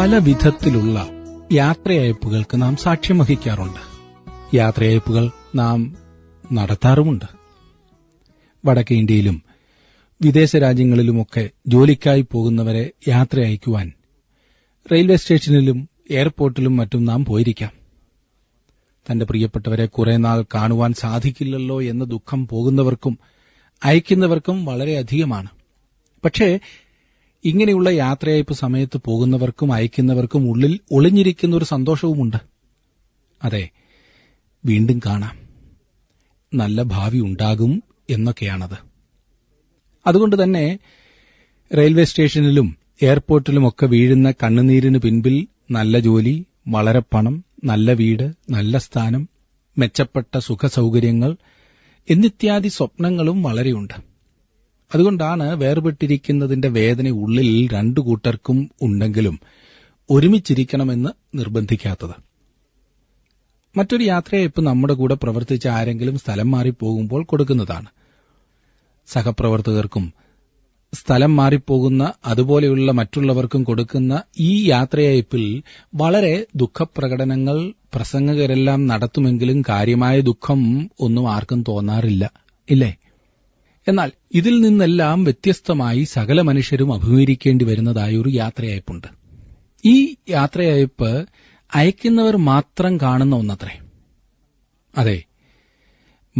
പല വിധത്തിലുള്ള യാത്രയയപ്പുകൾക്ക് നാം സാക്ഷ്യം വഹിക്കാറുണ്ട് യാത്രയയപ്പുകൾ നാം നടത്താറുമുണ്ട് വടക്കേ ഇന്ത്യയിലും വിദേശ രാജ്യങ്ങളിലുമൊക്കെ ജോലിക്കായി പോകുന്നവരെ യാത്ര അയക്കുവാൻ റെയിൽവേ സ്റ്റേഷനിലും എയർപോർട്ടിലും മറ്റും നാം പോയിരിക്കാം തന്റെ പ്രിയപ്പെട്ടവരെ കുറെ നാൾ കാണുവാൻ സാധിക്കില്ലല്ലോ എന്ന ദുഃഖം പോകുന്നവർക്കും അയക്കുന്നവർക്കും വളരെയധികമാണ് പക്ഷേ ഇങ്ങനെയുള്ള യാത്രയയപ്പ് സമയത്ത് പോകുന്നവർക്കും അയക്കുന്നവർക്കും ഉള്ളിൽ ഒളിഞ്ഞിരിക്കുന്ന ഒരു സന്തോഷവുമുണ്ട് അതെ വീണ്ടും കാണാം നല്ല ഭാവി ഉണ്ടാകും എന്നൊക്കെയാണത് അതുകൊണ്ട് തന്നെ റെയിൽവേ സ്റ്റേഷനിലും എയർപോർട്ടിലുമൊക്കെ വീഴുന്ന കണ്ണുനീരിന് പിൻപിൽ നല്ല ജോലി വളരെ പണം നല്ല വീട് നല്ല സ്ഥാനം മെച്ചപ്പെട്ട സുഖസൗകര്യങ്ങൾ എന്നിത്യാദി സ്വപ്നങ്ങളും വളരെയുണ്ട് അതുകൊണ്ടാണ് വേർപെട്ടിരിക്കുന്നതിന്റെ വേദന ഉള്ളിൽ രണ്ടു കൂട്ടർക്കും ഉണ്ടെങ്കിലും ഒരുമിച്ചിരിക്കണമെന്ന് നിർബന്ധിക്കാത്തത് മറ്റൊരു യാത്രയയപ്പ് നമ്മുടെ കൂടെ പ്രവർത്തിച്ച ആരെങ്കിലും സ്ഥലം മാറിപ്പോകുമ്പോൾ കൊടുക്കുന്നതാണ് സഹപ്രവർത്തകർക്കും സ്ഥലം മാറിപ്പോകുന്ന അതുപോലെയുള്ള മറ്റുള്ളവർക്കും കൊടുക്കുന്ന ഈ യാത്രയയപ്പിൽ വളരെ ദുഃഖപ്രകടനങ്ങൾ പ്രസംഗകരെല്ലാം നടത്തുമെങ്കിലും കാര്യമായ ദുഃഖം ഒന്നും ആർക്കും തോന്നാറില്ല ഇല്ലേ എന്നാൽ ഇതിൽ നിന്നെല്ലാം വ്യത്യസ്തമായി സകല മനുഷ്യരും അഭിമുഖീകരിക്കേണ്ടി വരുന്നതായൊരു ഒരു യാത്രയയപ്പുണ്ട് ഈ യാത്രയയപ്പ് അയക്കുന്നവർ മാത്രം കാണുന്ന ഒന്നത്രേ അതെ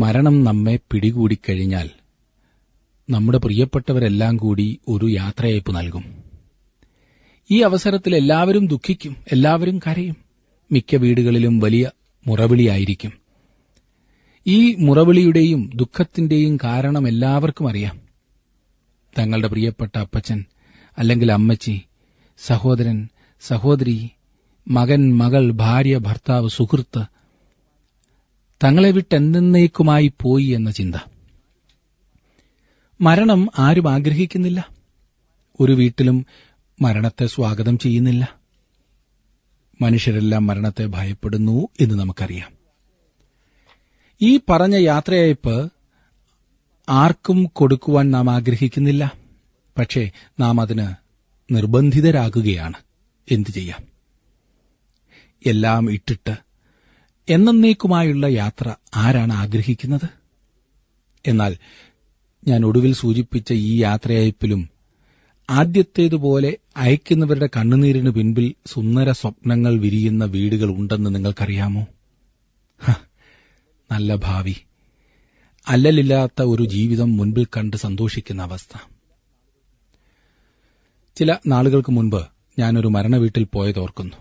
മരണം നമ്മെ പിടികൂടിക്കഴിഞ്ഞാൽ നമ്മുടെ പ്രിയപ്പെട്ടവരെല്ലാം കൂടി ഒരു യാത്രയയപ്പ് നൽകും ഈ അവസരത്തിൽ എല്ലാവരും ദുഃഖിക്കും എല്ലാവരും കരയും മിക്ക വീടുകളിലും വലിയ മുറവിളിയായിരിക്കും ഈ മുറവിളിയുടെയും ദുഃഖത്തിന്റെയും കാരണം എല്ലാവർക്കും അറിയാം തങ്ങളുടെ പ്രിയപ്പെട്ട അപ്പച്ചൻ അല്ലെങ്കിൽ അമ്മച്ചി സഹോദരൻ സഹോദരി മകൻ മകൾ ഭാര്യ ഭർത്താവ് സുഹൃത്ത് തങ്ങളെ വിട്ട് പോയി എന്ന ചിന്ത മരണം ആരും ആഗ്രഹിക്കുന്നില്ല ഒരു വീട്ടിലും മരണത്തെ സ്വാഗതം ചെയ്യുന്നില്ല മനുഷ്യരെല്ലാം മരണത്തെ ഭയപ്പെടുന്നു എന്ന് നമുക്കറിയാം ഈ പറഞ്ഞ യാത്രയയപ്പ് ആർക്കും കൊടുക്കുവാൻ നാം ആഗ്രഹിക്കുന്നില്ല പക്ഷേ നാം അതിന് നിർബന്ധിതരാകുകയാണ് എന്തു ചെയ്യാം എല്ലാം ഇട്ടിട്ട് എന്നേക്കുമായുള്ള യാത്ര ആരാണ് ആഗ്രഹിക്കുന്നത് എന്നാൽ ഞാൻ ഒടുവിൽ സൂചിപ്പിച്ച ഈ യാത്രയയപ്പിലും ആദ്യത്തേതുപോലെ അയക്കുന്നവരുടെ കണ്ണുനീരിനു പിൻപിൽ സുന്ദര സ്വപ്നങ്ങൾ വിരിയുന്ന വീടുകൾ ഉണ്ടെന്ന് നിങ്ങൾക്കറിയാമോ നല്ല ഭാവി അല്ലലില്ലാത്ത ഒരു ജീവിതം മുൻപിൽ കണ്ട് സന്തോഷിക്കുന്ന അവസ്ഥ ചില നാളുകൾക്ക് മുൻപ് ഞാനൊരു മരണവീട്ടിൽ പോയതോർക്കുന്നു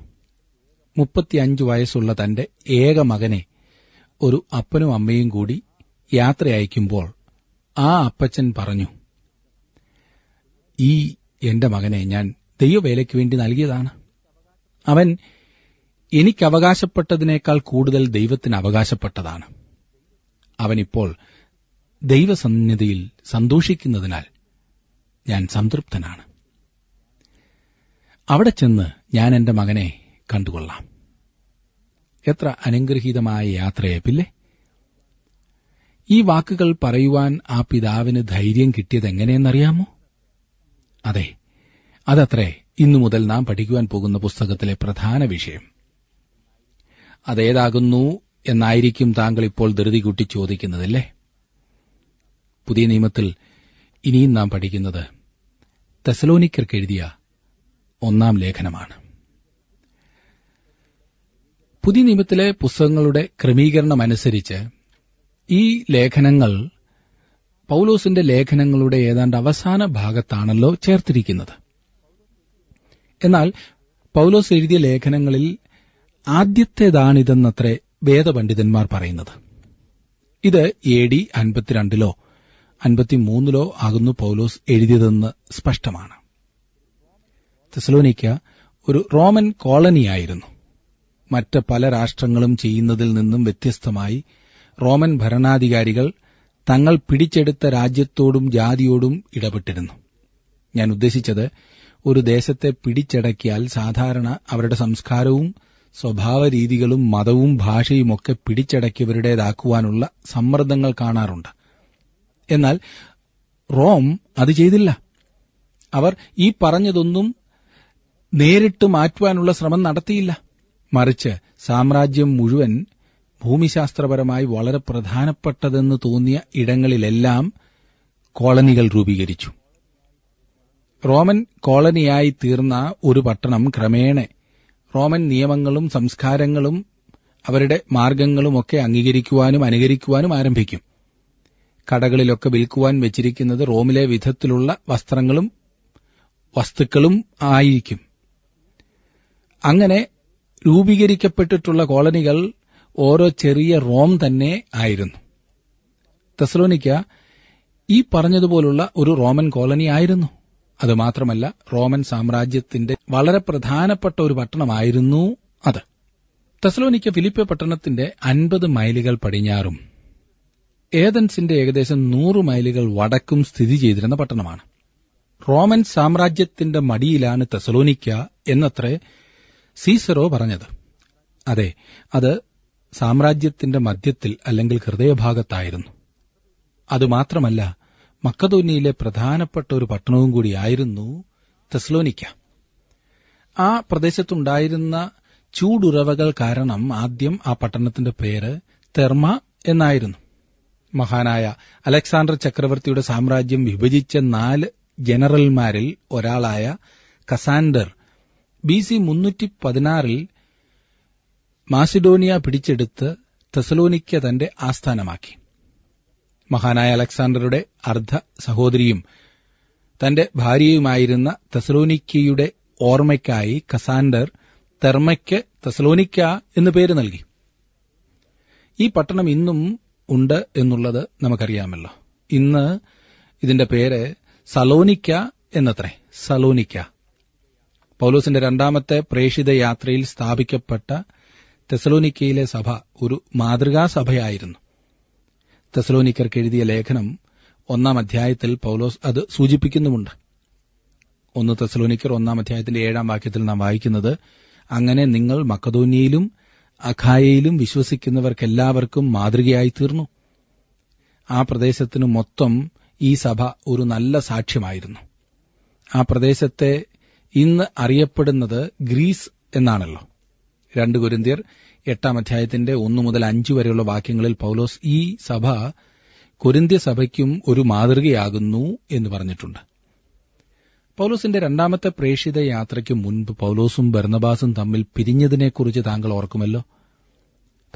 മുപ്പത്തിയഞ്ച് വയസ്സുള്ള തന്റെ ഏക മകനെ ഒരു അപ്പനും അമ്മയും കൂടി യാത്ര അയക്കുമ്പോൾ ആ അപ്പച്ചൻ പറഞ്ഞു ഈ എന്റെ മകനെ ഞാൻ ദൈവവേലയ്ക്ക് വേണ്ടി നൽകിയതാണ് അവൻ എനിക്ക് അവകാശപ്പെട്ടതിനേക്കാൾ കൂടുതൽ ദൈവത്തിന് അവകാശപ്പെട്ടതാണ് അവനിപ്പോൾ ദൈവസന്നിധിയിൽ സന്തോഷിക്കുന്നതിനാൽ ഞാൻ സംതൃപ്തനാണ് അവിടെ ചെന്ന് ഞാൻ എന്റെ മകനെ കണ്ടുകൊള്ളാം എത്ര അനുഗ്രഹീതമായ യാത്രയെ പിന്നെ ഈ വാക്കുകൾ പറയുവാൻ ആ പിതാവിന് ധൈര്യം കിട്ടിയതെങ്ങനെയെന്നറിയാമോ അതെ അതത്രേ ഇന്നു മുതൽ നാം പഠിക്കുവാൻ പോകുന്ന പുസ്തകത്തിലെ പ്രധാന വിഷയം അതേതാകുന്നു എന്നായിരിക്കും താങ്കൾ ഇപ്പോൾ ധൃതി കൂട്ടി ചോദിക്കുന്നതല്ലേ പുതിയ നിയമത്തിൽ ഇനിയും നാം പഠിക്കുന്നത് തെസലോനിക്കർക്ക് എഴുതിയ ഒന്നാം ലേഖനമാണ് പുതിയ നിയമത്തിലെ പുസ്തകങ്ങളുടെ ക്രമീകരണമനുസരിച്ച് ഈ ലേഖനങ്ങൾ പൌലോസിന്റെ ലേഖനങ്ങളുടെ ഏതാണ്ട് അവസാന ഭാഗത്താണല്ലോ ചേർത്തിരിക്കുന്നത് എന്നാൽ പൗലോസ് എഴുതിയ ലേഖനങ്ങളിൽ ആദ്യത്തേതാണിതെന്നത്രേ വേദപണ്ഡിതന്മാർ പറയുന്നത് ഇത് എ ഡി അൻപത്തിരണ്ടിലോ അൻപത്തിമൂന്നിലോ ആകുന്നു പൗലോസ് എഴുതിയതെന്ന് സ്പഷ്ടമാണ് തെസലോനിക്ക ഒരു റോമൻ കോളനിയായിരുന്നു മറ്റ് പല രാഷ്ട്രങ്ങളും ചെയ്യുന്നതിൽ നിന്നും വ്യത്യസ്തമായി റോമൻ ഭരണാധികാരികൾ തങ്ങൾ പിടിച്ചെടുത്ത രാജ്യത്തോടും ജാതിയോടും ഇടപെട്ടിരുന്നു ഞാൻ ഉദ്ദേശിച്ചത് ഒരു ദേശത്തെ പിടിച്ചടക്കിയാൽ സാധാരണ അവരുടെ സംസ്കാരവും സ്വഭാവ രീതികളും മതവും ഭാഷയുമൊക്കെ പിടിച്ചടക്കിയവരുടേതാക്കുവാനുള്ള സമ്മർദ്ദങ്ങൾ കാണാറുണ്ട് എന്നാൽ റോം അത് ചെയ്തില്ല അവർ ഈ പറഞ്ഞതൊന്നും നേരിട്ട് മാറ്റുവാനുള്ള ശ്രമം നടത്തിയില്ല മറിച്ച് സാമ്രാജ്യം മുഴുവൻ ഭൂമിശാസ്ത്രപരമായി വളരെ പ്രധാനപ്പെട്ടതെന്ന് തോന്നിയ ഇടങ്ങളിലെല്ലാം കോളനികൾ രൂപീകരിച്ചു റോമൻ കോളനിയായി തീർന്ന ഒരു പട്ടണം ക്രമേണ റോമൻ നിയമങ്ങളും സംസ്കാരങ്ങളും അവരുടെ മാർഗങ്ങളുമൊക്കെ അംഗീകരിക്കുവാനും അനുകരിക്കുവാനും ആരംഭിക്കും കടകളിലൊക്കെ വിൽക്കുവാൻ വെച്ചിരിക്കുന്നത് റോമിലെ വിധത്തിലുള്ള വസ്ത്രങ്ങളും വസ്തുക്കളും ആയിരിക്കും അങ്ങനെ രൂപീകരിക്കപ്പെട്ടിട്ടുള്ള കോളനികൾ ഓരോ ചെറിയ റോം തന്നെ ആയിരുന്നു തെസലോനിക്ക ഈ പറഞ്ഞതുപോലുള്ള ഒരു റോമൻ കോളനി ആയിരുന്നു അതുമാത്രമല്ല റോമൻ സാമ്രാജ്യത്തിന്റെ വളരെ പ്രധാനപ്പെട്ട ഒരു പട്ടണമായിരുന്നു അത് തെസലോനിക്ക ഫിലിപ്പ പട്ടണത്തിന്റെ അൻപത് മൈലുകൾ പടിഞ്ഞാറും ഏതൻസിന്റെ ഏകദേശം നൂറ് മൈലുകൾ വടക്കും സ്ഥിതി ചെയ്തിരുന്ന പട്ടണമാണ് റോമൻ സാമ്രാജ്യത്തിന്റെ മടിയിലാണ് തെസലോനിക്ക എന്നത്രേ സീസറോ പറഞ്ഞത് അതെ അത് സാമ്രാജ്യത്തിന്റെ മധ്യത്തിൽ അല്ലെങ്കിൽ ഹൃദയഭാഗത്തായിരുന്നു അതുമാത്രമല്ല മക്കതോന്നിയിലെ പ്രധാനപ്പെട്ട ഒരു പട്ടണവും കൂടിയായിരുന്നു തെസ്ലോനിക്ക ആ പ്രദേശത്തുണ്ടായിരുന്ന ചൂടുറവകൾ കാരണം ആദ്യം ആ പട്ടണത്തിന്റെ പേര് തെർമ എന്നായിരുന്നു മഹാനായ അലക്സാണ്ടർ ചക്രവർത്തിയുടെ സാമ്രാജ്യം വിഭജിച്ച നാല് ജനറൽമാരിൽ ഒരാളായ കസാൻഡർ ബി സി മുന്നൂറ്റി പതിനാറിൽ മാസിഡോണിയ പിടിച്ചെടുത്ത് തെസലോനിക്ക തന്റെ ആസ്ഥാനമാക്കി മഹാനായ അലക്സാണ്ടറുടെ അർദ്ധ സഹോദരിയും തന്റെ ഭാര്യയുമായിരുന്ന തെസലോനിക്കയുടെ ഓർമ്മയ്ക്കായി കസാൻഡർ തെർമയ്ക്ക് തെസലോനിക്ക എന്ന് പേര് നൽകി ഈ പട്ടണം ഇന്നും ഉണ്ട് എന്നുള്ളത് നമുക്കറിയാമല്ലോ ഇന്ന് ഇതിന്റെ പേര് സലോനിക്ക എന്നത്രേ സലോനിക്ക പൌലോസിന്റെ രണ്ടാമത്തെ പ്രേഷിത യാത്രയിൽ സ്ഥാപിക്കപ്പെട്ട തെസലോനിക്കയിലെ സഭ ഒരു മാതൃകാ സഭയായിരുന്നു തെസലോനിക്കർക്ക് എഴുതിയ ലേഖനം ഒന്നാം അധ്യായത്തിൽ പൌലോസ് അത് സൂചിപ്പിക്കുന്നുമുണ്ട് ഒന്ന് തെസലോനിക്കർ ഒന്നാം അധ്യായത്തിന്റെ ഏഴാം വാക്യത്തിൽ നാം വായിക്കുന്നത് അങ്ങനെ നിങ്ങൾ മക്കതോന്യയിലും അഖായയിലും വിശ്വസിക്കുന്നവർക്കെല്ലാവർക്കും മാതൃകയായി തീർന്നു ആ പ്രദേശത്തിനു മൊത്തം ഈ സഭ ഒരു നല്ല സാക്ഷ്യമായിരുന്നു ആ പ്രദേശത്തെ ഇന്ന് അറിയപ്പെടുന്നത് ഗ്രീസ് എന്നാണല്ലോ രണ്ട് ഗുരുന്തിയർ എട്ടാം അധ്യായത്തിന്റെ ഒന്നു മുതൽ അഞ്ചു വരെയുള്ള വാക്യങ്ങളിൽ പൌലോസ് ഈ സഭ കൊരിന്ത്യ സഭയ്ക്കും ഒരു മാതൃകയാകുന്നു എന്ന് പറഞ്ഞിട്ടുണ്ട് പൌലോസിന്റെ രണ്ടാമത്തെ പ്രേഷിത യാത്രയ്ക്ക് മുൻപ് പൌലോസും ഭരണബാസും തമ്മിൽ പിരിഞ്ഞതിനെക്കുറിച്ച് താങ്കൾ ഓർക്കുമല്ലോ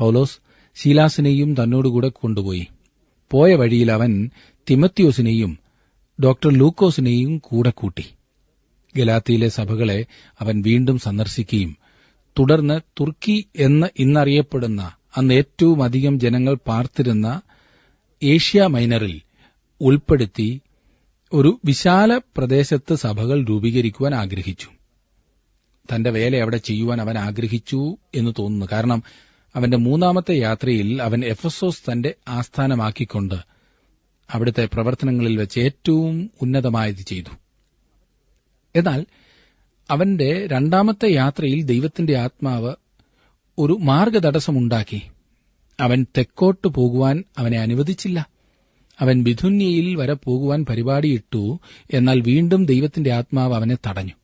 പൌലോസ് ശീലാസിനെയും തന്നോടുകൂടെ കൊണ്ടുപോയി പോയ വഴിയിൽ അവൻ തിമത്യോസിനെയും ഡോക്ടർ ലൂക്കോസിനെയും കൂടെ കൂട്ടി ഗലാത്തിയിലെ സഭകളെ അവൻ വീണ്ടും സന്ദർശിക്കുകയും തുടർന്ന് തുർക്കി എന്ന് ഇന്നറിയപ്പെടുന്ന അന്ന് ഏറ്റവും അധികം ജനങ്ങൾ പാർത്തിരുന്ന ഏഷ്യ മൈനറിൽ ഉൾപ്പെടുത്തി ഒരു വിശാല പ്രദേശത്ത് സഭകൾ രൂപീകരിക്കുവാൻ ആഗ്രഹിച്ചു തന്റെ വേല അവിടെ ചെയ്യുവാൻ അവൻ ആഗ്രഹിച്ചു എന്ന് തോന്നുന്നു കാരണം അവന്റെ മൂന്നാമത്തെ യാത്രയിൽ അവൻ എഫസോസ് തന്റെ ആസ്ഥാനമാക്കിക്കൊണ്ട് അവിടുത്തെ പ്രവർത്തനങ്ങളിൽ വെച്ച് ഏറ്റവും ഉന്നതമായത് ചെയ്തു എന്നാൽ അവന്റെ രണ്ടാമത്തെ യാത്രയിൽ ദൈവത്തിന്റെ ആത്മാവ് ഒരു മാർഗതടസ്സമുണ്ടാക്കി അവൻ തെക്കോട്ട് പോകുവാൻ അവനെ അനുവദിച്ചില്ല അവൻ ബിഥുന്യയിൽ വരെ പോകുവാൻ പരിപാടിയിട്ടു എന്നാൽ വീണ്ടും ദൈവത്തിന്റെ ആത്മാവ് അവനെ തടഞ്ഞു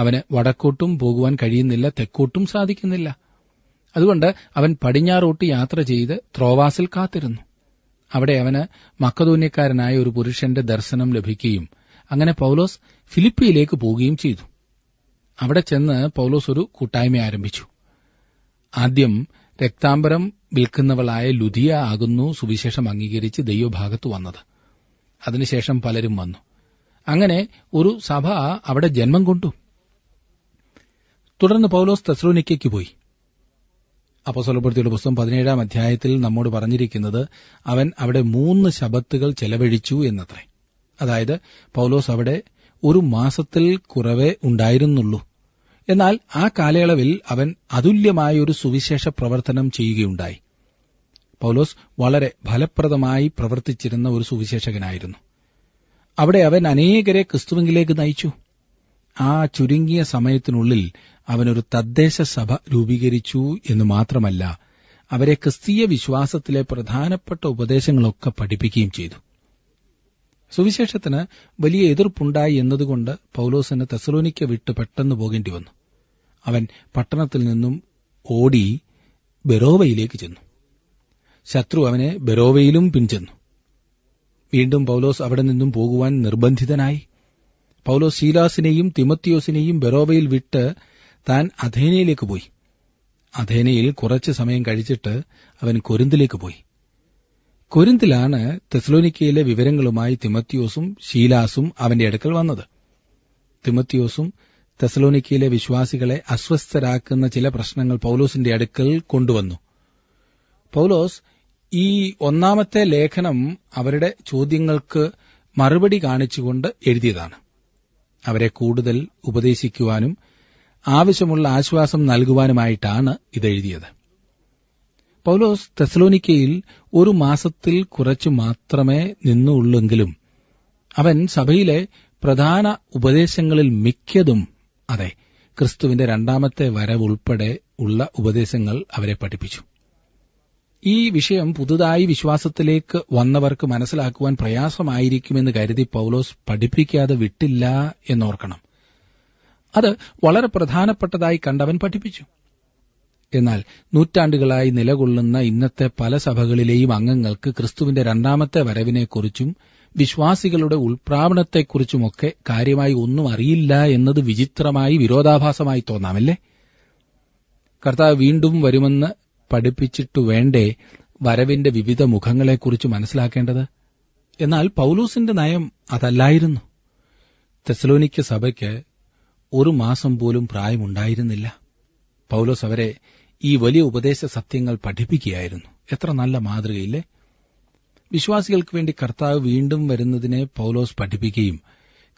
അവന് വടക്കോട്ടും പോകുവാൻ കഴിയുന്നില്ല തെക്കോട്ടും സാധിക്കുന്നില്ല അതുകൊണ്ട് അവൻ പടിഞ്ഞാറോട്ട് യാത്ര ചെയ്ത് ത്രോവാസിൽ കാത്തിരുന്നു അവിടെ അവന് മക്കതൂന്യക്കാരനായ ഒരു പുരുഷന്റെ ദർശനം ലഭിക്കുകയും അങ്ങനെ പൌലോസ് ഫിലിപ്പിയിലേക്ക് പോവുകയും ചെയ്തു അവിടെ ചെന്ന് പൌലോസ് ഒരു കൂട്ടായ്മ ആരംഭിച്ചു ആദ്യം രക്താംബരം വിൽക്കുന്നവളായ ലുധിയ ആകുന്നു സുവിശേഷം അംഗീകരിച്ച് ദൈവഭാഗത്ത് വന്നത് അതിനുശേഷം പലരും വന്നു അങ്ങനെ ഒരു സഭ അവിടെ ജന്മം കൊണ്ടു തുടർന്ന് പൌലോസ് തെസ്ലോനിക്കയ്ക്ക് പോയി അപ്പോസ്വലപ്പെടുത്തിയുടെ പുസ്തകം പതിനേഴാം അധ്യായത്തിൽ നമ്മോട് പറഞ്ഞിരിക്കുന്നത് അവൻ അവിടെ മൂന്ന് ശബത്തുകൾ ചെലവഴിച്ചു എന്നത്രേ അതായത് പൌലോസ് അവിടെ ഒരു മാസത്തിൽ കുറവേ ഉണ്ടായിരുന്നുള്ളൂ എന്നാൽ ആ കാലയളവിൽ അവൻ അതുല്യമായ ഒരു സുവിശേഷ പ്രവർത്തനം ചെയ്യുകയുണ്ടായി പൗലോസ് വളരെ ഫലപ്രദമായി പ്രവർത്തിച്ചിരുന്ന ഒരു സുവിശേഷകനായിരുന്നു അവിടെ അവൻ അനേകരെ ക്രിസ്തുവിംഗിലേക്ക് നയിച്ചു ആ ചുരുങ്ങിയ സമയത്തിനുള്ളിൽ അവനൊരു തദ്ദേശ സഭ രൂപീകരിച്ചു എന്ന് മാത്രമല്ല അവരെ ക്രിസ്തീയ വിശ്വാസത്തിലെ പ്രധാനപ്പെട്ട ഉപദേശങ്ങളൊക്കെ പഠിപ്പിക്കുകയും ചെയ്തു സുവിശേഷത്തിന് വലിയ എതിർപ്പുണ്ടായി എന്നതുകൊണ്ട് പൌലോസിന് തെസലോനിക്ക വിട്ട് പെട്ടെന്ന് പോകേണ്ടി വന്നു അവൻ പട്ടണത്തിൽ നിന്നും ഓടി ബെറോവയിലേക്ക് ചെന്നു ശത്രു അവനെ ബെറോവയിലും പിൻചെന്നു വീണ്ടും പൌലോസ് അവിടെ നിന്നും പോകുവാൻ നിർബന്ധിതനായി പൌലോസ് ശീലാസിനെയും തിമത്തിയോസിനെയും ബെറോവയിൽ വിട്ട് താൻ അധേനയിലേക്ക് പോയി അധേനയിൽ കുറച്ച് സമയം കഴിച്ചിട്ട് അവൻ കൊരിന്തിലേക്ക് പോയി കൊരിന്തിലാണ് തെസ്ലോനിക്കയിലെ വിവരങ്ങളുമായി തിമത്തിയോസും ശീലാസും അവന്റെ അടുക്കൽ വന്നത് തിമത്തിയോസും തെസ്ലോനിക്കയിലെ വിശ്വാസികളെ അസ്വസ്ഥരാക്കുന്ന ചില പ്രശ്നങ്ങൾ പൌലോസിന്റെ അടുക്കൽ കൊണ്ടുവന്നു പൌലോസ് ഈ ഒന്നാമത്തെ ലേഖനം അവരുടെ ചോദ്യങ്ങൾക്ക് മറുപടി കാണിച്ചുകൊണ്ട് എഴുതിയതാണ് അവരെ കൂടുതൽ ഉപദേശിക്കുവാനും ആവശ്യമുള്ള ആശ്വാസം നൽകുവാനുമായിട്ടാണ് ഇതെഴുതിയത് പൗലോസ് തെസലോനിക്കയിൽ ഒരു മാസത്തിൽ കുറച്ചു മാത്രമേ നിന്നുള്ളെങ്കിലും അവൻ സഭയിലെ പ്രധാന ഉപദേശങ്ങളിൽ മിക്കതും അതെ ക്രിസ്തുവിന്റെ രണ്ടാമത്തെ വരവുൾപ്പെടെ ഉള്ള ഉപദേശങ്ങൾ അവരെ പഠിപ്പിച്ചു ഈ വിഷയം പുതുതായി വിശ്വാസത്തിലേക്ക് വന്നവർക്ക് മനസ്സിലാക്കുവാൻ പ്രയാസമായിരിക്കുമെന്ന് കരുതി പൗലോസ് പഠിപ്പിക്കാതെ വിട്ടില്ല എന്നോർക്കണം അത് വളരെ പ്രധാനപ്പെട്ടതായി കണ്ടവൻ പഠിപ്പിച്ചു എന്നാൽ നൂറ്റാണ്ടുകളായി നിലകൊള്ളുന്ന ഇന്നത്തെ പല സഭകളിലെയും അംഗങ്ങൾക്ക് ക്രിസ്തുവിന്റെ രണ്ടാമത്തെ വരവിനെക്കുറിച്ചും വിശ്വാസികളുടെ ഉൾപ്രാവണത്തെക്കുറിച്ചുമൊക്കെ കാര്യമായി ഒന്നും അറിയില്ല എന്നത് വിചിത്രമായി വിരോധാഭാസമായി തോന്നാമല്ലേ കർത്താവ് വീണ്ടും വരുമെന്ന് പഠിപ്പിച്ചിട്ടു വേണ്ടേ വരവിന്റെ വിവിധ മുഖങ്ങളെക്കുറിച്ച് മനസ്സിലാക്കേണ്ടത് എന്നാൽ പൌലൂസിന്റെ നയം അതല്ലായിരുന്നു തെസലോനിക്ക സഭയ്ക്ക് ഒരു മാസം പോലും പ്രായമുണ്ടായിരുന്നില്ല പൌലോസ് അവരെ ഈ വലിയ ഉപദേശ സത്യങ്ങൾ പഠിപ്പിക്കുകയായിരുന്നു എത്ര നല്ല മാതൃകയില്ലേ വിശ്വാസികൾക്ക് വേണ്ടി കർത്താവ് വീണ്ടും വരുന്നതിനെ പൌലോസ് പഠിപ്പിക്കുകയും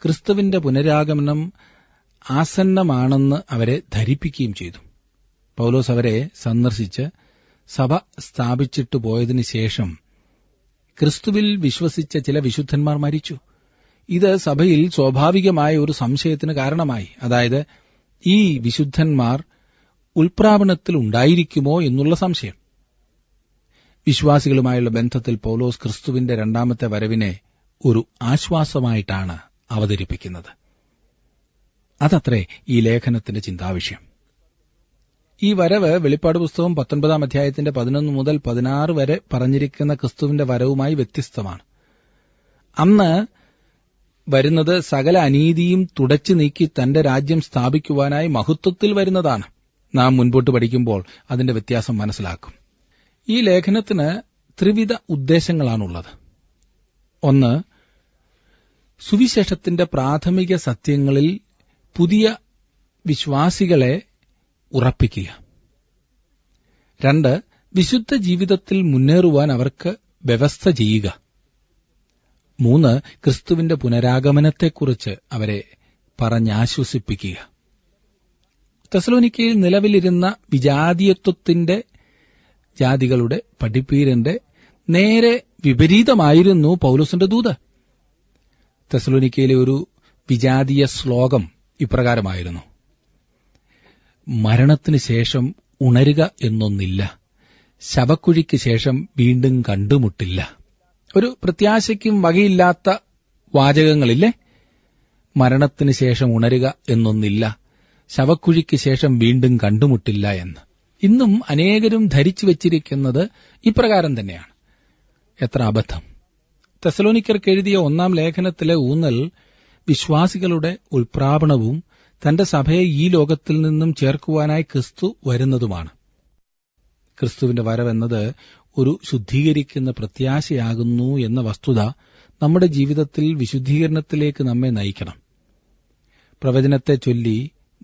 ക്രിസ്തുവിന്റെ പുനരാഗമനം ആസന്നമാണെന്ന് അവരെ ധരിപ്പിക്കുകയും ചെയ്തു പൌലോസ് അവരെ സന്ദർശിച്ച് സഭ സ്ഥാപിച്ചിട്ടു പോയതിനു ശേഷം ക്രിസ്തുവിൽ വിശ്വസിച്ച ചില വിശുദ്ധന്മാർ മരിച്ചു ഇത് സഭയിൽ സ്വാഭാവികമായ ഒരു സംശയത്തിന് കാരണമായി അതായത് ഈ വിശുദ്ധന്മാർ ഉൽപ്രാപണത്തിൽ ഉണ്ടായിരിക്കുമോ എന്നുള്ള സംശയം വിശ്വാസികളുമായുള്ള ബന്ധത്തിൽ പൌലോസ് ക്രിസ്തുവിന്റെ രണ്ടാമത്തെ വരവിനെ ഒരു ആശ്വാസമായിട്ടാണ് അവതരിപ്പിക്കുന്നത് അതത്രേ ഈ ലേഖനത്തിന്റെ ചിന്താവിഷയം ഈ വരവ് വെളിപ്പാട് പുസ്തകം പത്തൊൻപതാം അധ്യായത്തിന്റെ പതിനൊന്ന് മുതൽ പതിനാറ് വരെ പറഞ്ഞിരിക്കുന്ന ക്രിസ്തുവിന്റെ വരവുമായി വ്യത്യസ്തമാണ് അന്ന് വരുന്നത് സകല അനീതിയും തുടച്ചു നീക്കി തന്റെ രാജ്യം സ്ഥാപിക്കുവാനായി മഹത്വത്തിൽ വരുന്നതാണ് നാം മുൻപോട്ട് പഠിക്കുമ്പോൾ അതിന്റെ വ്യത്യാസം മനസ്സിലാക്കും ഈ ലേഖനത്തിന് ത്രിവിധ ഉദ്ദേശങ്ങളാണുള്ളത് ഒന്ന് സുവിശേഷത്തിന്റെ പ്രാഥമിക സത്യങ്ങളിൽ പുതിയ വിശ്വാസികളെ ഉറപ്പിക്കുക രണ്ട് വിശുദ്ധ ജീവിതത്തിൽ മുന്നേറുവാൻ അവർക്ക് വ്യവസ്ഥ ചെയ്യുക മൂന്ന് ക്രിസ്തുവിന്റെ പുനരാഗമനത്തെക്കുറിച്ച് അവരെ പറഞ്ഞാശ്വസിപ്പിക്കുക തെസലോനിക്കയിൽ നിലവിലിരുന്ന വിജാതീയത്വത്തിന്റെ ജാതികളുടെ പഠിപ്പീരന്റെ നേരെ വിപരീതമായിരുന്നു പൗലോസിന്റെ ദൂത് തെസലോനിക്കയിലെ ഒരു വിജാതീയ ശ്ലോകം ഇപ്രകാരമായിരുന്നു മരണത്തിന് ശേഷം ഉണരുക എന്നൊന്നില്ല ശവക്കുഴിക്ക് ശേഷം വീണ്ടും കണ്ടുമുട്ടില്ല ഒരു പ്രത്യാശയ്ക്കും വകയില്ലാത്ത വാചകങ്ങളില്ലേ മരണത്തിന് ശേഷം ഉണരുക എന്നൊന്നില്ല ശവക്കുഴിക്ക് ശേഷം വീണ്ടും കണ്ടുമുട്ടില്ല എന്ന് ഇന്നും അനേകരും ധരിച്ചു വച്ചിരിക്കുന്നത് ഇപ്രകാരം തന്നെയാണ് എത്ര അബദ്ധം തെസലോനിക്കർക്ക് എഴുതിയ ഒന്നാം ലേഖനത്തിലെ ഊന്നൽ വിശ്വാസികളുടെ ഉൽപ്രാപണവും തന്റെ സഭയെ ഈ ലോകത്തിൽ നിന്നും ചേർക്കുവാനായി ക്രിസ്തു വരുന്നതുമാണ് ക്രിസ്തുവിന്റെ വരവെന്നത് ഒരു ശുദ്ധീകരിക്കുന്ന പ്രത്യാശയാകുന്നു എന്ന വസ്തുത നമ്മുടെ ജീവിതത്തിൽ വിശുദ്ധീകരണത്തിലേക്ക് നമ്മെ നയിക്കണം പ്രവചനത്തെ ചൊല്ലി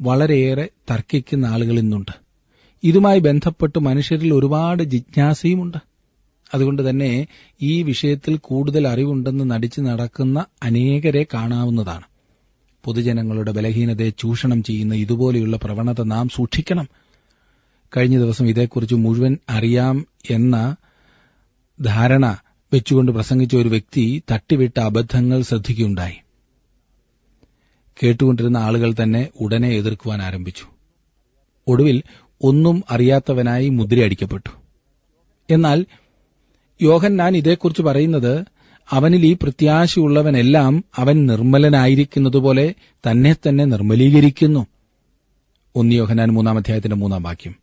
വളരെയേറെ തർക്കിക്കുന്ന ആളുകൾ ഇന്നുണ്ട് ഇതുമായി ബന്ധപ്പെട്ട് മനുഷ്യരിൽ ഒരുപാട് ജിജ്ഞാസയുമുണ്ട് അതുകൊണ്ട് തന്നെ ഈ വിഷയത്തിൽ കൂടുതൽ അറിവുണ്ടെന്ന് നടിച്ചു നടക്കുന്ന അനേകരെ കാണാവുന്നതാണ് പൊതുജനങ്ങളുടെ ബലഹീനതയെ ചൂഷണം ചെയ്യുന്ന ഇതുപോലെയുള്ള പ്രവണത നാം സൂക്ഷിക്കണം കഴിഞ്ഞ ദിവസം ഇതേക്കുറിച്ച് മുഴുവൻ അറിയാം എന്ന ധാരണ വെച്ചുകൊണ്ട് പ്രസംഗിച്ച ഒരു വ്യക്തി തട്ടിവിട്ട അബദ്ധങ്ങൾ ശ്രദ്ധിക്കുകയുണ്ടായി കേട്ടുകൊണ്ടിരുന്ന ആളുകൾ തന്നെ ഉടനെ എതിർക്കുവാൻ ആരംഭിച്ചു ഒടുവിൽ ഒന്നും അറിയാത്തവനായി മുദ്രയടിക്കപ്പെട്ടു എന്നാൽ യോഹന്നാൻ ഇതേക്കുറിച്ച് പറയുന്നത് അവനിൽ ഈ പ്രത്യാശയുള്ളവനെല്ലാം അവൻ നിർമ്മലനായിരിക്കുന്നതുപോലെ തന്നെ തന്നെ നിർമ്മലീകരിക്കുന്നു ഒന്ന് യോഹന്നാൻ മൂന്നാം അധ്യായത്തിന്റെ മൂന്നാം വാക്യം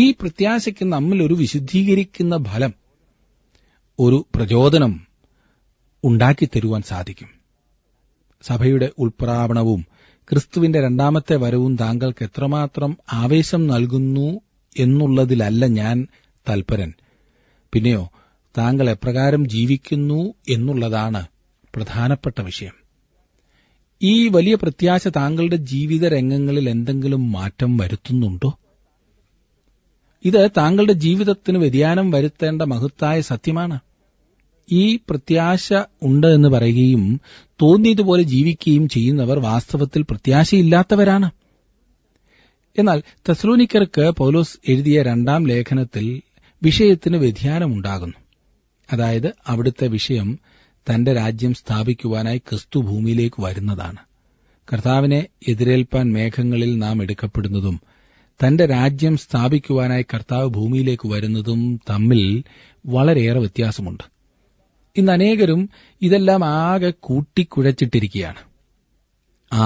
ഈ പ്രത്യാശയ്ക്ക് നമ്മിൽ ഒരു വിശുദ്ധീകരിക്കുന്ന ഫലം ഒരു പ്രചോദനം ഉണ്ടാക്കിത്തരുവാൻ സാധിക്കും സഭയുടെ ഉൾപ്രാവണവും ക്രിസ്തുവിന്റെ രണ്ടാമത്തെ വരവും താങ്കൾക്ക് എത്രമാത്രം ആവേശം നൽകുന്നു എന്നുള്ളതിലല്ല ഞാൻ തൽപരൻ പിന്നെയോ താങ്കൾ എപ്രകാരം ജീവിക്കുന്നു എന്നുള്ളതാണ് പ്രധാനപ്പെട്ട വിഷയം ഈ വലിയ പ്രത്യാശ താങ്കളുടെ ജീവിത രംഗങ്ങളിൽ എന്തെങ്കിലും മാറ്റം വരുത്തുന്നുണ്ടോ ഇത് താങ്കളുടെ ജീവിതത്തിന് വ്യതിയാനം വരുത്തേണ്ട മഹത്തായ സത്യമാണ് ഈ പ്രത്യാശ ഉണ്ട് എന്ന് പറയുകയും തോന്നിയതുപോലെ ജീവിക്കുകയും ചെയ്യുന്നവർ വാസ്തവത്തിൽ പ്രത്യാശയില്ലാത്തവരാണ് എന്നാൽ തസ്ലോനിക്കർക്ക് പൗലോസ് എഴുതിയ രണ്ടാം ലേഖനത്തിൽ വിഷയത്തിന് വ്യതിയാനമുണ്ടാകുന്നു അതായത് അവിടുത്തെ വിഷയം തന്റെ രാജ്യം സ്ഥാപിക്കുവാനായി ക്രിസ്തു ഭൂമിയിലേക്ക് വരുന്നതാണ് കർത്താവിനെ എതിരേൽപ്പാൻ മേഘങ്ങളിൽ നാം എടുക്കപ്പെടുന്നതും തന്റെ രാജ്യം സ്ഥാപിക്കുവാനായി കർത്താവ് ഭൂമിയിലേക്ക് വരുന്നതും തമ്മിൽ വളരെയേറെ വ്യത്യാസമുണ്ട് ഇന്ന് അനേകരും ഇതെല്ലാം ആകെ കൂട്ടിക്കുഴച്ചിട്ടിരിക്കുകയാണ്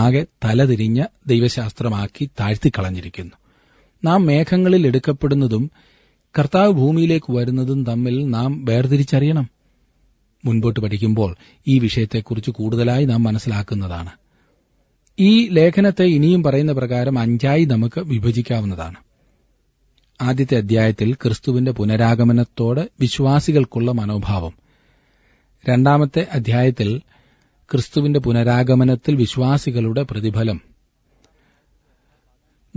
ആകെ തലതിരിഞ്ഞ ദൈവശാസ്ത്രമാക്കി താഴ്ത്തിക്കളഞ്ഞിരിക്കുന്നു നാം മേഘങ്ങളിൽ എടുക്കപ്പെടുന്നതും കർത്താവ് ഭൂമിയിലേക്ക് വരുന്നതും തമ്മിൽ നാം വേർതിരിച്ചറിയണം മുൻപോട്ട് പഠിക്കുമ്പോൾ ഈ വിഷയത്തെക്കുറിച്ച് കൂടുതലായി നാം മനസ്സിലാക്കുന്നതാണ് ഈ ലേഖനത്തെ ഇനിയും പറയുന്ന പ്രകാരം അഞ്ചായി നമുക്ക് വിഭജിക്കാവുന്നതാണ് ആദ്യത്തെ അധ്യായത്തിൽ ക്രിസ്തുവിന്റെ പുനരാഗമനത്തോട് വിശ്വാസികൾക്കുള്ള മനോഭാവം രണ്ടാമത്തെ അധ്യായത്തിൽ ക്രിസ്തുവിന്റെ പുനരാഗമനത്തിൽ വിശ്വാസികളുടെ പ്രതിഫലം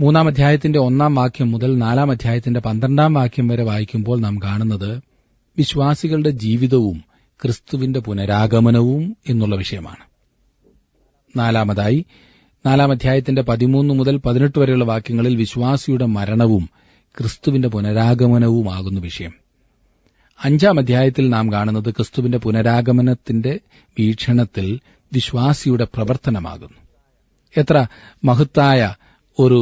മൂന്നാം അധ്യായത്തിന്റെ ഒന്നാം വാക്യം മുതൽ നാലാം അധ്യായത്തിന്റെ പന്ത്രണ്ടാം വാക്യം വരെ വായിക്കുമ്പോൾ നാം കാണുന്നത് വിശ്വാസികളുടെ ജീവിതവും ക്രിസ്തുവിന്റെ പുനരാഗമനവും എന്നുള്ള വിഷയമാണ് നാലാമതായി നാലാം അധ്യായത്തിന്റെ പതിമൂന്ന് മുതൽ പതിനെട്ട് വരെയുള്ള വാക്യങ്ങളിൽ വിശ്വാസിയുടെ മരണവും ക്രിസ്തുവിന്റെ പുനരാഗമനവുമാകുന്ന വിഷയം അഞ്ചാം അധ്യായത്തിൽ നാം കാണുന്നത് ക്രിസ്തുവിന്റെ പുനരാഗമനത്തിന്റെ വീക്ഷണത്തിൽ വിശ്വാസിയുടെ പ്രവർത്തനമാകുന്നു എത്ര മഹത്തായ ഒരു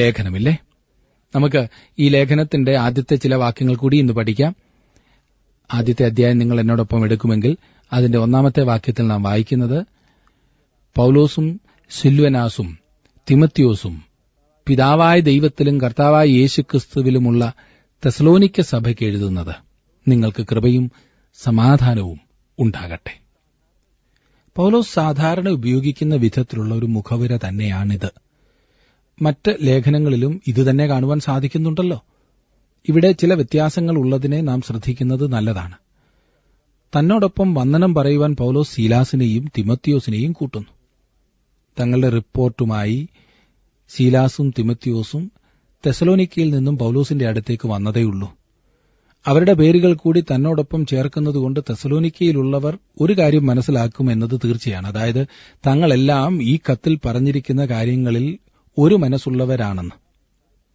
ലേഖനമില്ലേ നമുക്ക് ഈ ലേഖനത്തിന്റെ ആദ്യത്തെ ചില വാക്യങ്ങൾ കൂടി ഇന്ന് പഠിക്കാം ആദ്യത്തെ അധ്യായം നിങ്ങൾ എന്നോടൊപ്പം എടുക്കുമെങ്കിൽ അതിന്റെ ഒന്നാമത്തെ വാക്യത്തിൽ നാം വായിക്കുന്നത് പൌലോസും സിൽവനാസും തിമത്യോസും പിതാവായ ദൈവത്തിലും കർത്താവായ യേശുക്രിസ്തുവിലുമുള്ള തെസലോനിക്ക സഭയ്ക്ക് എഴുതുന്നത് നിങ്ങൾക്ക് കൃപയും സമാധാനവും ഉണ്ടാകട്ടെ പൗലോസ് സാധാരണ ഉപയോഗിക്കുന്ന വിധത്തിലുള്ള ഒരു മുഖവുര തന്നെയാണിത് മറ്റ് ലേഖനങ്ങളിലും ഇതുതന്നെ കാണുവാൻ സാധിക്കുന്നുണ്ടല്ലോ ഇവിടെ ചില വ്യത്യാസങ്ങൾ ഉള്ളതിനെ നാം ശ്രദ്ധിക്കുന്നത് നല്ലതാണ് തന്നോടൊപ്പം വന്ദനം പറയുവാൻ പൗലോസ് സീലാസിനെയും തിമത്തിയോസിനെയും കൂട്ടുന്നു തങ്ങളുടെ റിപ്പോർട്ടുമായി സീലാസും തിമത്തിയോസും തെസലോനിക്കയിൽ നിന്നും പൗലോസിന്റെ അടുത്തേക്ക് വന്നതേയുള്ളൂ അവരുടെ പേരുകൾ കൂടി തന്നോടൊപ്പം ചേർക്കുന്നതുകൊണ്ട് തെസലോനിക്കയിലുള്ളവർ ഒരു കാര്യം മനസ്സിലാക്കും എന്നത് തീർച്ചയാണ് അതായത് തങ്ങളെല്ലാം ഈ കത്തിൽ പറഞ്ഞിരിക്കുന്ന കാര്യങ്ങളിൽ ഒരു മനസ്സുള്ളവരാണെന്ന്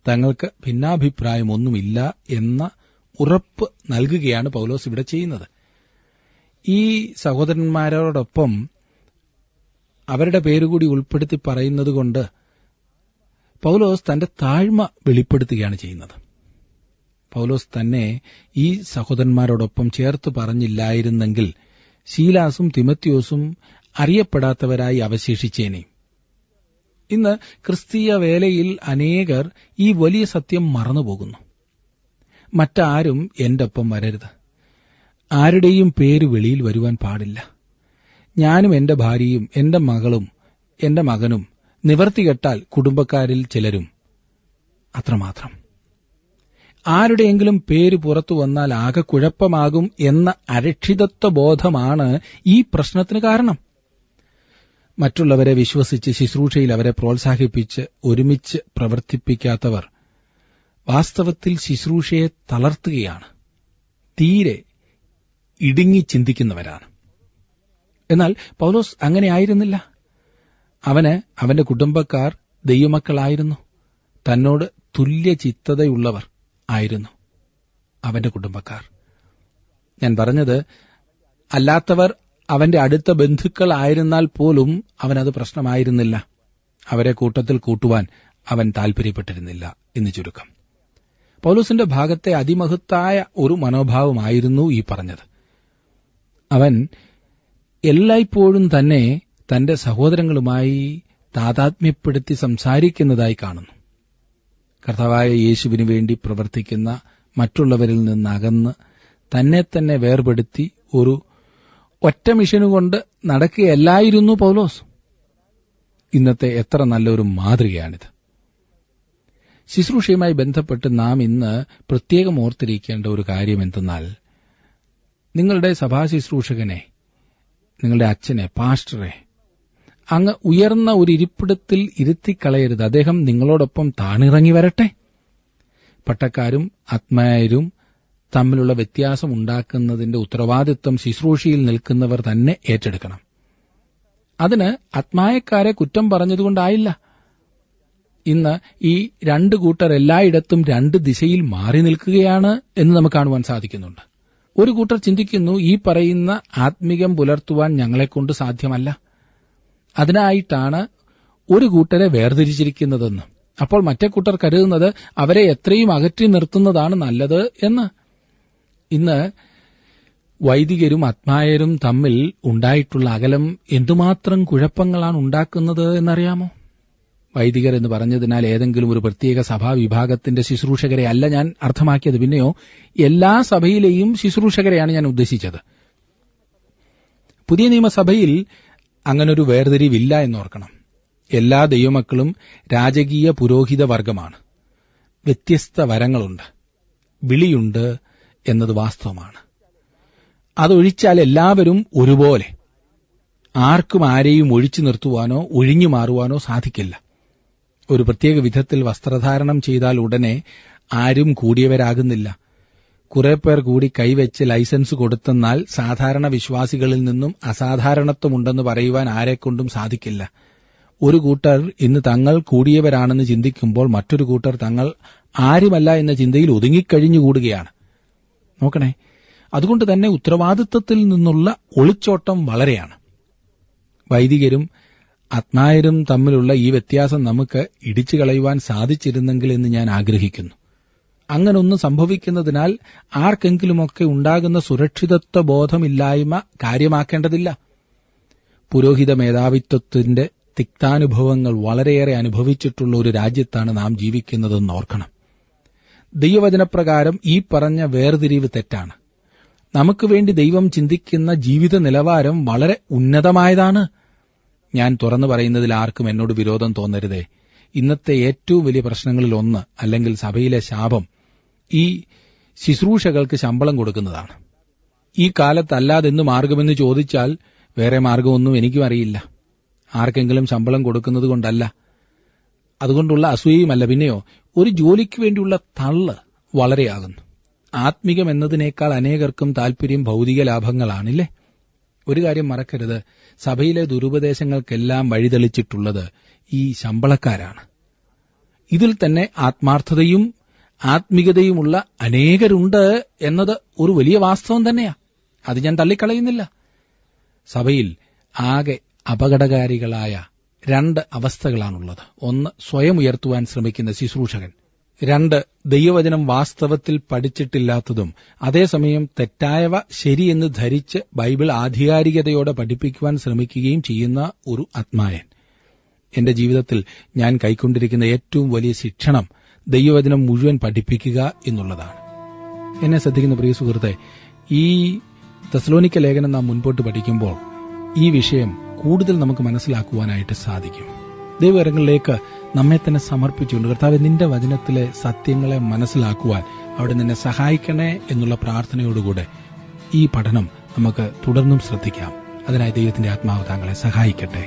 തങ്ങൾക്ക് ഭിന്നാഭിപ്രായമൊന്നുമില്ല എന്ന ഉറപ്പ് നൽകുകയാണ് പൗലോസ് ഇവിടെ ചെയ്യുന്നത് ഈ സഹോദരന്മാരോടൊപ്പം അവരുടെ പേരുകൂടി ഉൾപ്പെടുത്തി പറയുന്നതുകൊണ്ട് പൗലോസ് തന്റെ താഴ്മ വെളിപ്പെടുത്തുകയാണ് ചെയ്യുന്നത് പൗലോസ് തന്നെ ഈ സഹോദരന്മാരോടൊപ്പം ചേർത്ത് പറഞ്ഞില്ലായിരുന്നെങ്കിൽ ശീലാസും തിമത്യോസും അറിയപ്പെടാത്തവരായി അവശേഷിച്ചേനെ ഇന്ന് ക്രിസ്തീയ വേലയിൽ അനേകർ ഈ വലിയ സത്യം മറന്നുപോകുന്നു മറ്റാരും എന്റെ ഒപ്പം വരരുത് ആരുടെയും പേര് വെളിയിൽ വരുവാൻ പാടില്ല ഞാനും എന്റെ ഭാര്യയും എന്റെ മകളും എന്റെ മകനും നിവർത്തികെട്ടാൽ കുടുംബക്കാരിൽ ചിലരും അത്രമാത്രം ആരുടെയെങ്കിലും പേര് പുറത്തു വന്നാൽ ആകെ കുഴപ്പമാകും എന്ന അരക്ഷിതത്വ ബോധമാണ് ഈ പ്രശ്നത്തിന് കാരണം മറ്റുള്ളവരെ വിശ്വസിച്ച് ശുശ്രൂഷയിൽ അവരെ പ്രോത്സാഹിപ്പിച്ച് ഒരുമിച്ച് പ്രവർത്തിപ്പിക്കാത്തവർ വാസ്തവത്തിൽ ശുശ്രൂഷയെ തളർത്തുകയാണ് തീരെ ഇടുങ്ങി ചിന്തിക്കുന്നവരാണ് എന്നാൽ പൗലോസ് അങ്ങനെ ആയിരുന്നില്ല അവന് അവന്റെ കുടുംബക്കാർ ദൈവമക്കളായിരുന്നു തന്നോട് തുല്യ ആയിരുന്നു അവന്റെ കുടുംബക്കാർ ഞാൻ പറഞ്ഞത് അല്ലാത്തവർ അവന്റെ അടുത്ത ബന്ധുക്കൾ ആയിരുന്നാൽ പോലും അവനത് പ്രശ്നമായിരുന്നില്ല അവരെ കൂട്ടത്തിൽ കൂട്ടുവാൻ അവൻ താൽപര്യപ്പെട്ടിരുന്നില്ല എന്ന് ചുരുക്കം പൌലൂസിന്റെ ഭാഗത്തെ അതിമഹത്തായ ഒരു മനോഭാവമായിരുന്നു ഈ പറഞ്ഞത് അവൻ എല്ലായ്പ്പോഴും തന്നെ തന്റെ സഹോദരങ്ങളുമായി താതാത്മ്യപ്പെടുത്തി സംസാരിക്കുന്നതായി കാണുന്നു കർത്താവായ യേശുവിനു വേണ്ടി പ്രവർത്തിക്കുന്ന മറ്റുള്ളവരിൽ നിന്നകന്ന് തന്നെ തന്നെ വേർപെടുത്തി ഒരു ഒറ്റ മിഷനുകൊണ്ട് നടക്കുകയല്ലായിരുന്നു പൗലോസ് ഇന്നത്തെ എത്ര നല്ലൊരു മാതൃകയാണിത് ശുശ്രൂഷയുമായി ബന്ധപ്പെട്ട് നാം ഇന്ന് പ്രത്യേകം ഓർത്തിരിക്കേണ്ട ഒരു കാര്യം എന്തെന്നാൽ നിങ്ങളുടെ സഭാ ശുശ്രൂഷകനെ നിങ്ങളുടെ അച്ഛനെ പാസ്റ്ററെ അങ്ങ് ഉയർന്ന ഒരു ഇരിപ്പിടത്തിൽ ഇരുത്തിക്കളയരുത് അദ്ദേഹം നിങ്ങളോടൊപ്പം താണിറങ്ങി വരട്ടെ പട്ടക്കാരും ആത്മായരും തമ്മിലുള്ള വ്യത്യാസം ഉണ്ടാക്കുന്നതിന്റെ ഉത്തരവാദിത്വം ശുശ്രൂഷയിൽ നിൽക്കുന്നവർ തന്നെ ഏറ്റെടുക്കണം അതിന് ആത്മായക്കാരെ കുറ്റം പറഞ്ഞതുകൊണ്ടായില്ല ഇന്ന് ഈ രണ്ട് കൂട്ടർ എല്ലായിടത്തും രണ്ട് ദിശയിൽ മാറി നിൽക്കുകയാണ് എന്ന് നമുക്ക് കാണുവാൻ സാധിക്കുന്നുണ്ട് ഒരു കൂട്ടർ ചിന്തിക്കുന്നു ഈ പറയുന്ന ആത്മീകം പുലർത്തുവാൻ ഞങ്ങളെക്കൊണ്ട് സാധ്യമല്ല അതിനായിട്ടാണ് ഒരു കൂട്ടരെ വേർതിരിച്ചിരിക്കുന്നതെന്ന് അപ്പോൾ മറ്റേ കൂട്ടർ കരുതുന്നത് അവരെ എത്രയും അകറ്റി നിർത്തുന്നതാണ് നല്ലത് എന്ന് ഇന്ന് വൈദികരും ആത്മായരും തമ്മിൽ ഉണ്ടായിട്ടുള്ള അകലം എന്തുമാത്രം കുഴപ്പങ്ങളാണ് ഉണ്ടാക്കുന്നത് എന്നറിയാമോ വൈദികർ എന്ന് പറഞ്ഞതിനാൽ ഏതെങ്കിലും ഒരു പ്രത്യേക സഭാവിഭാഗത്തിന്റെ ശുശ്രൂഷകരെ അല്ല ഞാൻ അർത്ഥമാക്കിയത് പിന്നെയോ എല്ലാ സഭയിലെയും ശുശ്രൂഷകരെയാണ് ഞാൻ ഉദ്ദേശിച്ചത് പുതിയ നിയമസഭയിൽ അങ്ങനൊരു വേർതിരിവില്ല എന്നോർക്കണം എല്ലാ ദൈവമക്കളും രാജകീയ പുരോഹിത വർഗമാണ് വ്യത്യസ്ത വരങ്ങളുണ്ട് വിളിയുണ്ട് എന്നത് വാസ്തവമാണ് അതൊഴിച്ചാൽ എല്ലാവരും ഒരുപോലെ ആർക്കും ആരെയും ഒഴിച്ചു നിർത്തുവാനോ ഒഴിഞ്ഞു മാറുവാനോ സാധിക്കില്ല ഒരു പ്രത്യേക വിധത്തിൽ വസ്ത്രധാരണം ചെയ്താൽ ഉടനെ ആരും കൂടിയവരാകുന്നില്ല കുറെ പേർ കൂടി കൈവച്ച് ലൈസൻസ് കൊടുത്തെന്നാൽ സാധാരണ വിശ്വാസികളിൽ നിന്നും അസാധാരണത്വമുണ്ടെന്ന് പറയുവാൻ ആരെക്കൊണ്ടും സാധിക്കില്ല ഒരു കൂട്ടർ ഇന്ന് തങ്ങൾ കൂടിയവരാണെന്ന് ചിന്തിക്കുമ്പോൾ മറ്റൊരു കൂട്ടർ തങ്ങൾ ആരുമല്ല എന്ന ചിന്തയിൽ ഒതുങ്ങിക്കഴിഞ്ഞുകൂടുകയാണ് നോക്കണേ അതുകൊണ്ട് തന്നെ ഉത്തരവാദിത്വത്തിൽ നിന്നുള്ള ഒളിച്ചോട്ടം വളരെയാണ് വൈദികരും ആത്മായരും തമ്മിലുള്ള ഈ വ്യത്യാസം നമുക്ക് ഇടിച്ചു കളയുവാൻ സാധിച്ചിരുന്നെങ്കിൽ എന്ന് ഞാൻ ആഗ്രഹിക്കുന്നു അങ്ങനൊന്നും സംഭവിക്കുന്നതിനാൽ ആർക്കെങ്കിലുമൊക്കെ ഉണ്ടാകുന്ന സുരക്ഷിതത്വ ബോധമില്ലായ്മ കാര്യമാക്കേണ്ടതില്ല പുരോഹിത മേധാവിത്വത്തിന്റെ തിക്താനുഭവങ്ങൾ വളരെയേറെ അനുഭവിച്ചിട്ടുള്ള ഒരു രാജ്യത്താണ് നാം ജീവിക്കുന്നതെന്ന് ഓർക്കണം ദൈവവചനപ്രകാരം ഈ പറഞ്ഞ വേർതിരിവ് തെറ്റാണ് നമുക്ക് വേണ്ടി ദൈവം ചിന്തിക്കുന്ന ജീവിത നിലവാരം വളരെ ഉന്നതമായതാണ് ഞാൻ തുറന്നു പറയുന്നതിൽ ആർക്കും എന്നോട് വിരോധം തോന്നരുതേ ഇന്നത്തെ ഏറ്റവും വലിയ പ്രശ്നങ്ങളിൽ ഒന്ന് അല്ലെങ്കിൽ സഭയിലെ ശാപം ഈ ശുശ്രൂഷകൾക്ക് ശമ്പളം കൊടുക്കുന്നതാണ് ഈ കാലത്തല്ലാതെ എന്ന് മാർഗമെന്ന് ചോദിച്ചാൽ വേറെ മാർഗമൊന്നും എനിക്കും അറിയില്ല ആർക്കെങ്കിലും ശമ്പളം കൊടുക്കുന്നത് കൊണ്ടല്ല അതുകൊണ്ടുള്ള അസൂയയുമല്ല പിന്നെയോ ഒരു ജോലിക്ക് വേണ്ടിയുള്ള തള്ള് വളരെയാകുന്നു ആത്മികം എന്നതിനേക്കാൾ അനേകർക്കും താൽപര്യം ഭൌതിക ലാഭങ്ങളാണില്ലേ ഒരു കാര്യം മറക്കരുത് സഭയിലെ ദുരുപദേശങ്ങൾക്കെല്ലാം വഴിതെളിച്ചിട്ടുള്ളത് ഈ ശമ്പളക്കാരാണ് ഇതിൽ തന്നെ ആത്മാർത്ഥതയും ആത്മീകതയുമുള്ള അനേകരുണ്ട് എന്നത് ഒരു വലിയ വാസ്തവം തന്നെയാ അത് ഞാൻ തള്ളിക്കളയുന്നില്ല സഭയിൽ ആകെ അപകടകാരികളായ രണ്ട് അവസ്ഥകളാണുള്ളത് ഒന്ന് സ്വയം ഉയർത്തുവാൻ ശ്രമിക്കുന്ന ശുശ്രൂഷകൻ രണ്ട് ദൈവവചനം വാസ്തവത്തിൽ പഠിച്ചിട്ടില്ലാത്തതും അതേസമയം തെറ്റായവ ശരിയെന്ന് ധരിച്ച് ബൈബിൾ ആധികാരികതയോടെ പഠിപ്പിക്കുവാൻ ശ്രമിക്കുകയും ചെയ്യുന്ന ഒരു ആത്മായൻ എന്റെ ജീവിതത്തിൽ ഞാൻ കൈക്കൊണ്ടിരിക്കുന്ന ഏറ്റവും വലിയ ശിക്ഷണം ദൈവവചനം മുഴുവൻ പഠിപ്പിക്കുക എന്നുള്ളതാണ് എന്നെ ശ്രദ്ധിക്കുന്ന പ്രിയ സുഹൃത്തെ ഈ തെസലോനിക്ക ലേഖനം നാം മുൻപോട്ട് പഠിക്കുമ്പോൾ ഈ വിഷയം കൂടുതൽ നമുക്ക് മനസ്സിലാക്കുവാനായിട്ട് സാധിക്കും ദൈവകരങ്ങളിലേക്ക് നമ്മെ തന്നെ സമർപ്പിച്ചുകൊണ്ട് കർത്താവ് നിന്റെ വചനത്തിലെ സത്യങ്ങളെ മനസ്സിലാക്കുവാൻ അവിടെ നിന്നെ സഹായിക്കണേ എന്നുള്ള പ്രാർത്ഥനയോടുകൂടെ ഈ പഠനം നമുക്ക് തുടർന്നും ശ്രദ്ധിക്കാം അതിനായി ദൈവത്തിന്റെ ആത്മാവ് താങ്കളെ സഹായിക്കട്ടെ